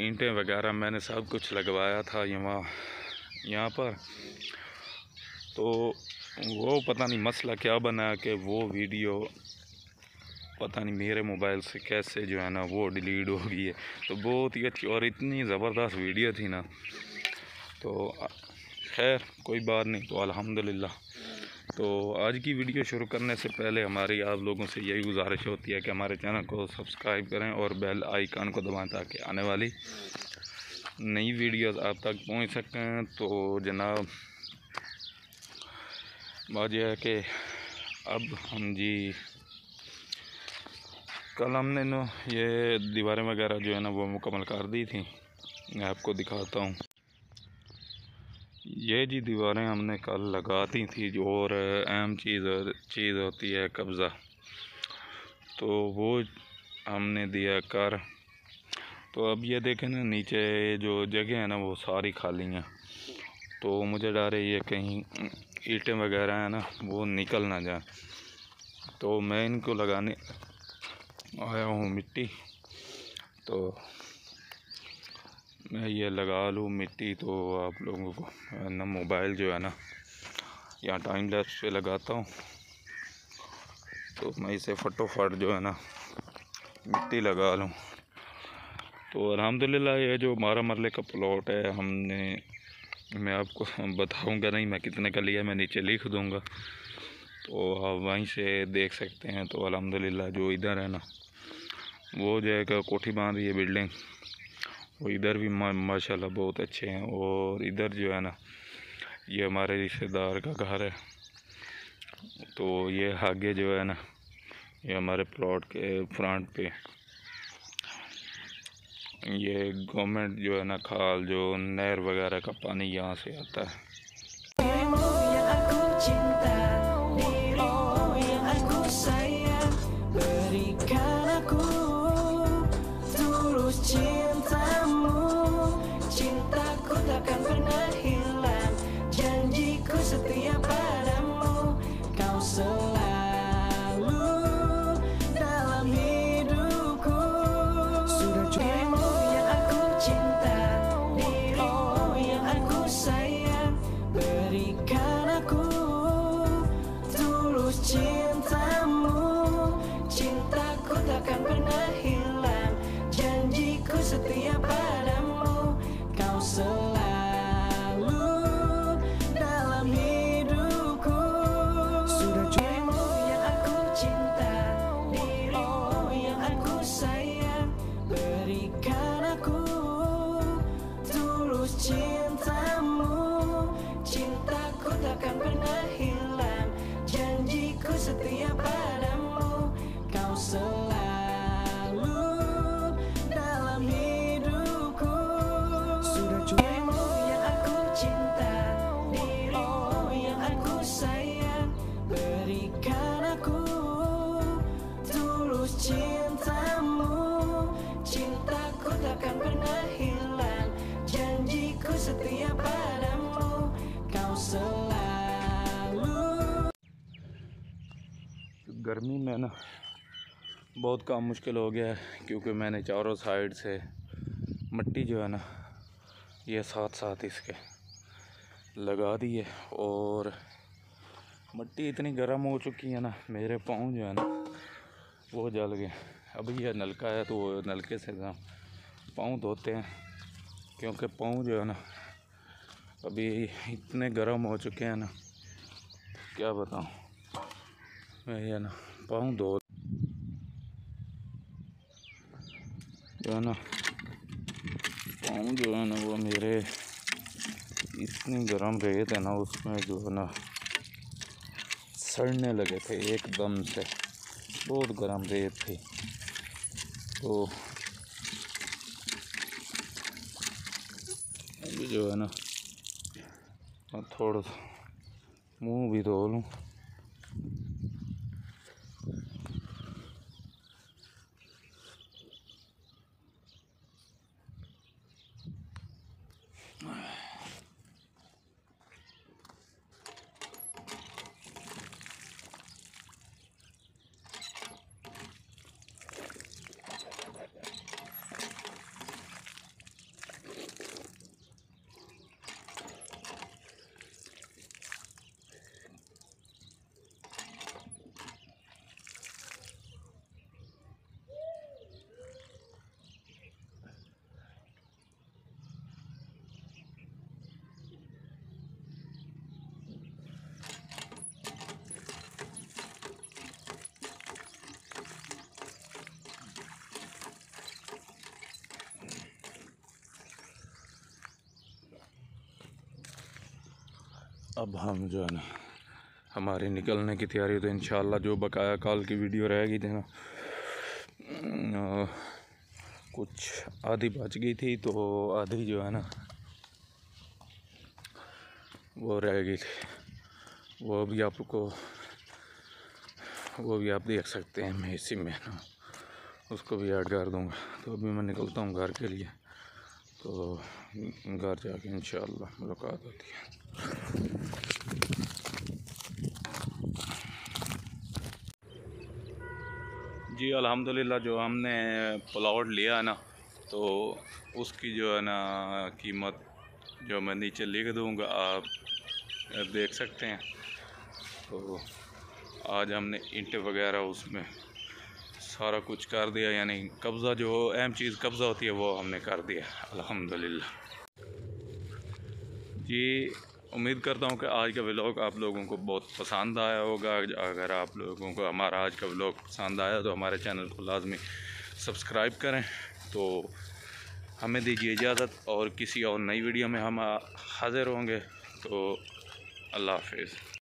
ईंटें वगैरह मैंने सब कुछ लगवाया था यहाँ यहाँ पर तो वो पता नहीं मसला क्या बना कि वो वीडियो पता नहीं मेरे मोबाइल से कैसे जो है ना वो डिलीट हो गई है तो बहुत ही अच्छी और इतनी ज़बरदस्त वीडियो थी ना तो खैर कोई बात नहीं तो अल्हम्दुलिल्लाह तो आज की वीडियो शुरू करने से पहले हमारी आप लोगों से यही गुजारिश होती है कि हमारे चैनल को सब्सक्राइब करें और बेल आइकन को दबाएं ताकि आने वाली नई वीडियोस आप तक पहुंच सकें तो जनाब बात यह है कि अब हम जी कल हमने ना ये दीवारें वगैरह जो है ना वो मुकम्मल कर दी थी मैं आपको दिखाता हूँ ये जी दीवारें हमने कल लगा दी थी जो और अहम चीज़ चीज़ होती है कब्ज़ा तो वो हमने दिया कर तो अब ये देखें ना नीचे जो जगह है ना वो सारी खाली हैं तो मुझे डर है ये कहीं ईटें वगैरह है ना वो निकल ना जाए तो मैं इनको लगाने आया हूँ मिट्टी तो मैं ये लगा लूँ मिट्टी तो आप लोगों को ना मोबाइल जो है ना यहाँ टाइम लैप्स पे लगाता हूँ तो मैं इसे फटोफट जो है ना मिट्टी लगा लूँ तो अलहमदिल्ला ये जो मारा मरले का प्लॉट है हमने मैं आपको बताऊंगा नहीं मैं कितने का लिया मैं नीचे लिख दूंगा तो आप वहीं से देख सकते हैं तो अलहमदिल्ला जो इधर है ना वो जो है कोठी बांध ये बिल्डिंग वो इधर भी माशाल्लाह बहुत अच्छे हैं और इधर जो है ना ये हमारे रिश्तेदार का घर है तो ये आगे जो है ना ये हमारे प्लॉट के फ्रंट पे ये गवर्नमेंट जो है ना खाल जो नहर वगैरह का पानी यहाँ से आता है गर्मी में ना बहुत काम मुश्किल हो गया है क्योंकि मैंने चारों साइड से मिट्टी जो है ना ये साथ साथ इसके लगा दी है और मिट्टी इतनी गर्म हो चुकी है ना मेरे पाँव जो है ना वो जल गए अभी यह नलका है तो वो नलके से हम पाँव धोते हैं क्योंकि पाँव जो है ना अभी इतने गर्म हो चुके हैं ना क्या बताऊँ ayan parang doon है na पाँव जो है ना वो मेरे इतनी गर्म रहे थे ना उसमें जो है ना सड़ने लगे थे एकदम से बहुत गर्म रेत थे तो जो है ना थोड़ा मुंह भी धो लूँ अब हम जो है ना हमारी निकलने की तैयारी तो इन जो बकाया कॉल की वीडियो रहेगी तो ना कुछ आधी बच गई थी तो आधी जो है ना वो रह गई थी वो भी आपको वो भी आप देख सकते हैं मैं इसी में ना उसको भी ऐड कर दूँगा तो अभी मैं निकलता हूँ घर के लिए तो घर जाके इन मुलाकात होती है जी अल्हम्दुलिल्लाह जो हमने प्लाट लिया ना तो उसकी जो है ना कीमत जो मैं नीचे लिख दूँगा आप देख सकते हैं तो आज हमने इंट वगैरह उसमें सारा कुछ कर दिया यानी कब्ज़ा जो अहम चीज़ कब्ज़ा होती है वो हमने कर दिया अल्हम्दुलिल्लाह जी उम्मीद करता हूँ कि आज का व्लॉग आप लोगों को बहुत पसंद आया होगा अगर आप लोगों को हमारा आज का व्लॉग पसंद आया तो हमारे चैनल को लाजमी सब्सक्राइब करें तो हमें दीजिए इजाज़त और किसी और नई वीडियो में हम हाज़िर होंगे तो अल्लाह हाफिज़